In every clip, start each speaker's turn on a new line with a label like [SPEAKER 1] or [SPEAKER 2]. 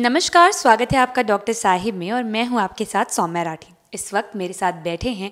[SPEAKER 1] नमस्कार स्वागत है आपका डॉक्टर साहिब में और मैं हूं आपके साथ सौम्या राठी इस वक्त मेरे साथ बैठे हैं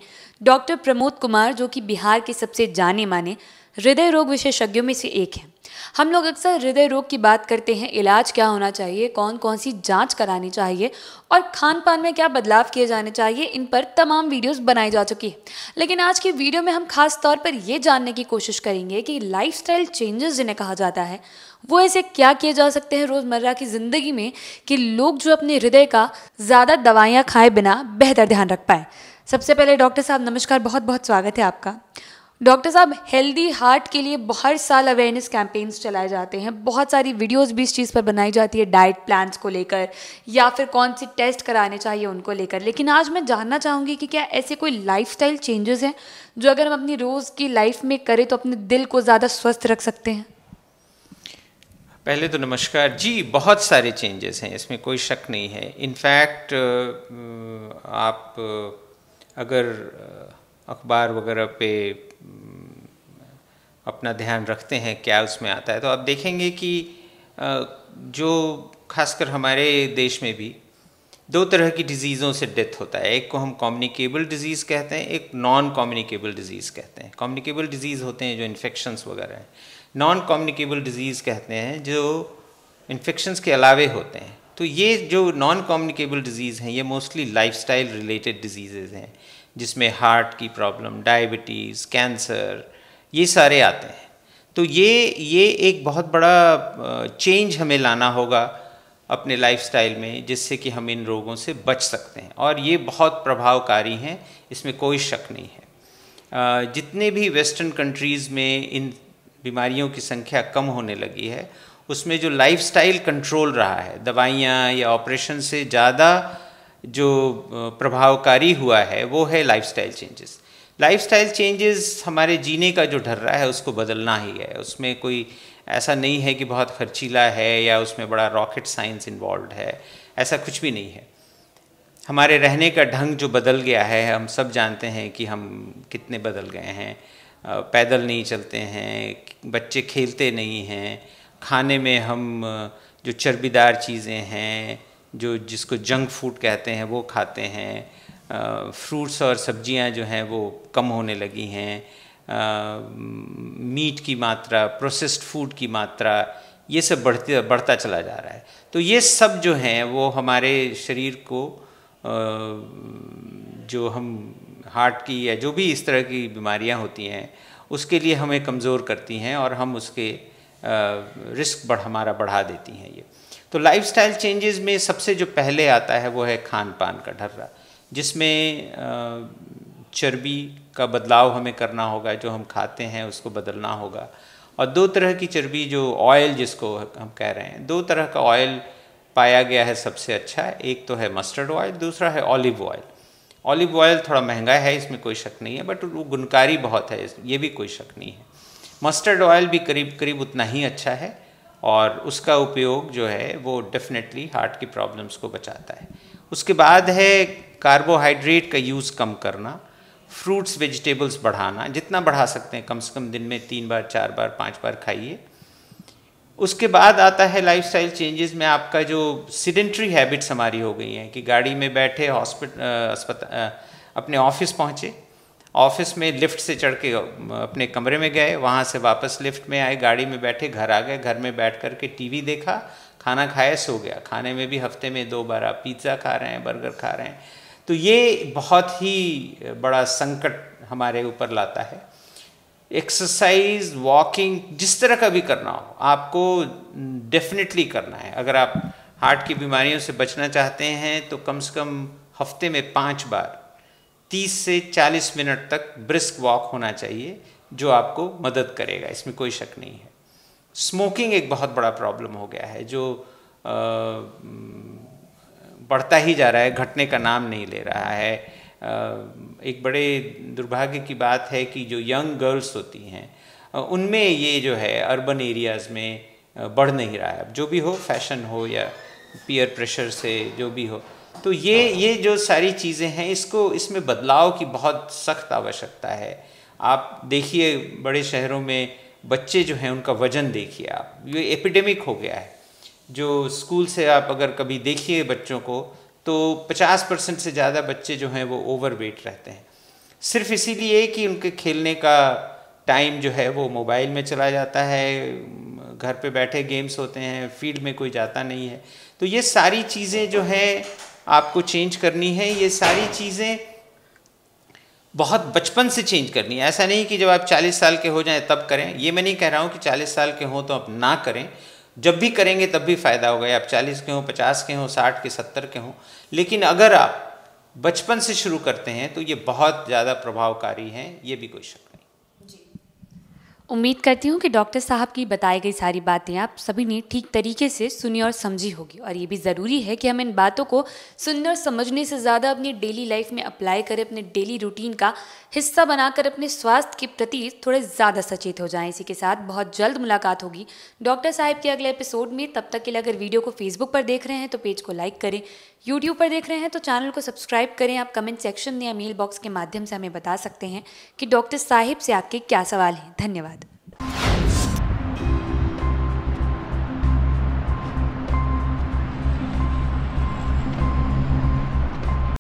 [SPEAKER 1] डॉक्टर प्रमोद कुमार जो कि बिहार के सबसे जाने माने हृदय रोग विशेषज्ञों में से एक हैं हम लोग अक्सर हृदय रोग की बात करते हैं इलाज क्या होना चाहिए कौन कौन सी जांच करानी चाहिए और खान पान में क्या बदलाव किए जाने चाहिए इन पर तमाम वीडियोस बनाई जा चुकी है लेकिन आज की वीडियो में हम खास तौर पर यह जानने की कोशिश करेंगे कि स्टाइल चेंजेस जिन्हें कहा जाता है वो ऐसे क्या किए जा सकते हैं रोज़मर्रा की ज़िंदगी में कि लोग जो अपने हृदय का ज़्यादा दवाइयाँ खाए बिना बेहतर ध्यान रख पाए सबसे पहले डॉक्टर साहब नमस्कार बहुत बहुत स्वागत है आपका डॉक्टर साहब हेल्दी हार्ट के लिए हर साल अवेयरनेस कैंपेन्स चलाए जाते हैं बहुत सारी वीडियोस भी इस चीज़ पर बनाई जाती है डाइट प्लान्स को लेकर या फिर कौन सी टेस्ट कराने चाहिए उनको लेकर लेकिन आज मैं जानना चाहूँगी कि क्या ऐसे कोई लाइफस्टाइल चेंजेस हैं जो अगर हम अपनी रोज़ की लाइफ में करें तो अपने दिल को ज़्यादा स्वस्थ रख सकते हैं
[SPEAKER 2] पहले तो नमस्कार जी बहुत सारे चेंजेस हैं इसमें कोई शक नहीं है इनफैक्ट आप अगर अखबार वगैरह पे अपना ध्यान रखते हैं क्या उसमें आता है तो आप देखेंगे कि जो खासकर हमारे देश में भी दो तरह की डिजीज़ों से डेथ होता है एक को हम कॉम्युनिकेबल डिजीज़ कहते हैं एक नॉन कॉम्युनिकेबल डिजीज़ कहते हैं कॉम्युनिकेबल डिजीज़ होते हैं जो इन्फेक्शंस वगैरह हैं नॉन कम्युनिकेबल डिजीज़ कहते हैं जो इन्फेक्शंस के अलावे होते हैं तो ये जो नॉन कॉम्युनिकेबल डिजीज़ हैं ये मोस्टली लाइफ रिलेटेड डिजीज़ हैं जिसमें हार्ट की प्रॉब्लम डायबिटीज़ कैंसर ये सारे आते हैं तो ये ये एक बहुत बड़ा चेंज हमें लाना होगा अपने लाइफस्टाइल में जिससे कि हम इन रोगों से बच सकते हैं और ये बहुत प्रभावकारी हैं इसमें कोई शक नहीं है जितने भी वेस्टर्न कंट्रीज़ में इन बीमारियों की संख्या कम होने लगी है उसमें जो लाइफस्टाइल कंट्रोल रहा है दवाइयाँ या ऑपरेशन से ज़्यादा जो प्रभावकारी हुआ है वो है लाइफस्टाइल चेंजेस लाइफस्टाइल चेंजेस हमारे जीने का जो ढर्रा है उसको बदलना ही है उसमें कोई ऐसा नहीं है कि बहुत खर्चीला है या उसमें बड़ा रॉकेट साइंस इन्वॉल्व है ऐसा कुछ भी नहीं है हमारे रहने का ढंग जो बदल गया है हम सब जानते हैं कि हम कितने बदल गए हैं पैदल नहीं चलते हैं बच्चे खेलते नहीं हैं खाने में हम जो चर्बीदार चीज़ें हैं जो जिसको जंक फूड कहते हैं वो खाते हैं फ्रूट्स और सब्जियां जो हैं वो कम होने लगी हैं मीट की मात्रा प्रोसेस्ड फूड की मात्रा ये सब बढ़ती बढ़ता चला जा रहा है तो ये सब जो हैं वो हमारे शरीर को जो हम हार्ट की या जो भी इस तरह की बीमारियां होती हैं उसके लिए हमें कमज़ोर करती हैं और हम उसके रिस्क बढ़ हमारा बढ़ा देती हैं ये तो लाइफस्टाइल चेंजेस में सबसे जो पहले आता है वो है खान पान का ढर्रा जिसमें चर्बी का बदलाव हमें करना होगा जो हम खाते हैं उसको बदलना होगा और दो तरह की चर्बी जो ऑयल जिसको हम कह रहे हैं दो तरह का ऑयल पाया गया है सबसे अच्छा एक तो है मस्टर्ड ऑयल दूसरा है ऑलिव ऑयल ऑलिव ऑयल थोड़ा महंगा है इसमें कोई शक नहीं है बट वो गुणकारी बहुत है ये भी कोई शक नहीं है मस्टर्ड ऑयल भी करीब करीब उतना ही अच्छा है और उसका उपयोग जो है वो डेफिनेटली हार्ट की प्रॉब्लम्स को बचाता है उसके बाद है कार्बोहाइड्रेट का यूज़ कम करना फ्रूट्स वेजिटेबल्स बढ़ाना जितना बढ़ा सकते हैं कम से कम दिन में तीन बार चार बार पाँच बार खाइए उसके बाद आता है लाइफस्टाइल चेंजेस में आपका जो सिडेंट्री हैबिट्स हमारी हो गई हैं कि गाड़ी में बैठे हॉस्पिटल अस्पताल अपने ऑफिस पहुँचे ऑफिस में लिफ्ट से चढ़ के अपने कमरे में गए वहाँ से वापस लिफ्ट में आए गाड़ी में बैठे घर आ गए घर में बैठ कर के टी देखा खाना खाया सो गया खाने में भी हफ्ते में दो बार आप पिज़्ज़ा खा रहे हैं बर्गर खा रहे हैं तो ये बहुत ही बड़ा संकट हमारे ऊपर लाता है एक्सरसाइज वॉकिंग जिस तरह का भी करना हो आपको डेफिनेटली करना है अगर आप हार्ट की बीमारियों से बचना चाहते हैं तो कम से कम हफ्ते में पाँच बार 30 से 40 मिनट तक ब्रिस्क वॉक होना चाहिए जो आपको मदद करेगा इसमें कोई शक नहीं है स्मोकिंग एक बहुत बड़ा प्रॉब्लम हो गया है जो आ, बढ़ता ही जा रहा है घटने का नाम नहीं ले रहा है एक बड़े दुर्भाग्य की बात है कि जो यंग गर्ल्स होती हैं उनमें ये जो है अर्बन एरियाज़ में बढ़ नहीं रहा है जो भी हो फैशन हो या पीयर प्रेशर से जो भी हो तो ये ये जो सारी चीज़ें हैं इसको इसमें बदलाव की बहुत सख्त आवश्यकता है आप देखिए बड़े शहरों में बच्चे जो हैं उनका वजन देखिए आप ये एपिडेमिक हो गया है जो स्कूल से आप अगर कभी देखिए बच्चों को तो 50 परसेंट से ज़्यादा बच्चे जो हैं वो ओवर वेट रहते हैं सिर्फ इसीलिए कि उनके खेलने का टाइम जो है वो मोबाइल में चला जाता है घर पे बैठे गेम्स होते हैं फील्ड में कोई जाता नहीं है तो ये सारी चीज़ें जो हैं आपको चेंज करनी है ये सारी चीज़ें बहुत बचपन से चेंज करनी है ऐसा नहीं कि जब आप 40 साल के हो जाएं तब करें ये मैं नहीं कह रहा हूँ कि 40 साल के हों तो आप ना करें जब भी करेंगे तब भी फ़ायदा होगा आप चालीस के हों पचास के हों साठ के सत्तर के हों लेकिन अगर आप बचपन से शुरू करते हैं तो ये बहुत ज़्यादा प्रभावकारी हैं ये भी कोई शक
[SPEAKER 1] उम्मीद करती हूँ कि डॉक्टर साहब की बताई गई सारी बातें आप सभी ने ठीक तरीके से सुनी और समझी होगी और ये भी ज़रूरी है कि हम इन बातों को सुनने और समझने से ज़्यादा अपनी डेली लाइफ में अप्लाई करें अपने डेली रूटीन का हिस्सा बनाकर अपने स्वास्थ्य के प्रति थोड़े ज़्यादा सचेत हो जाएं इसी के साथ बहुत जल्द मुलाकात होगी डॉक्टर साहब के अगले एपिसोड में तब तक के लिए अगर वीडियो को फेसबुक पर देख रहे हैं तो पेज को लाइक करें यूट्यूब पर देख रहे हैं तो चैनल को सब्सक्राइब करें आप कमेंट सेक्शन या मेल बॉक्स के माध्यम से हमें बता सकते हैं कि डॉक्टर साहिब से आपके क्या सवाल हैं धन्यवाद